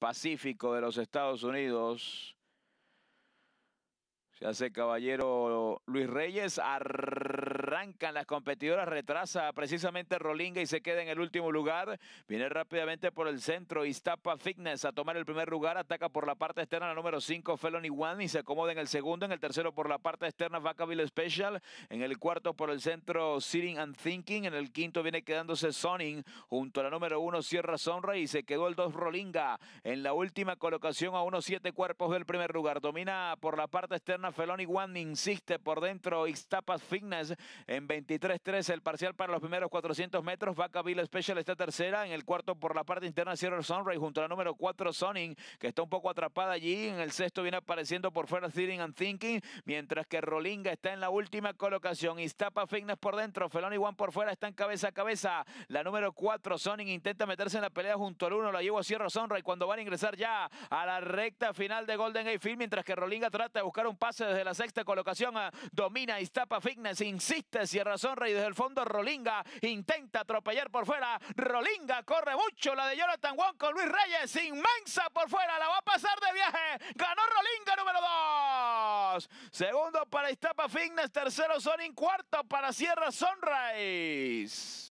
Pacífico de los Estados Unidos. Se hace caballero Luis Reyes. Arrancan las competidoras, retrasa precisamente Rolinga y se queda en el último lugar. Viene rápidamente por el centro Iztapa Fitness a tomar el primer lugar. Ataca por la parte externa la número 5 Felony One y se acomoda en el segundo. En el tercero por la parte externa Vacaville Special. En el cuarto por el centro Sitting and Thinking. En el quinto viene quedándose Sonning junto a la número 1 Sierra Sonra y se quedó el 2 Rolinga en la última colocación a unos 7 cuerpos del primer lugar. Domina por la parte externa Felony One. Insiste por dentro Iztapa Fitness en 23 3 el parcial para los primeros 400 metros. Vacaville Special está tercera. En el cuarto por la parte interna Sierra Sunray junto a la número 4 Sonning que está un poco atrapada allí. En el sexto viene apareciendo por fuera Thinking and Thinking mientras que Rolinga está en la última colocación. Iztapa Fitness por dentro. y One por fuera están cabeza a cabeza. La número 4 Sonning intenta meterse en la pelea junto al 1. La llevo a Sierra Sunray cuando van a ingresar ya a la recta final de Golden Gate Field mientras que Rolinga trata de buscar un pase desde la sexta colocación. Ah, domina Iztapa Fitness. Insiste Sierra Sonra desde el fondo Rolinga intenta atropellar por fuera. Rolinga corre mucho la de Jonathan Wong con Luis Reyes. Inmensa por fuera, la va a pasar de viaje. Ganó Rolinga número 2. Segundo para Iztapa Fitness, tercero Sonin, cuarto para Sierra Sunrise.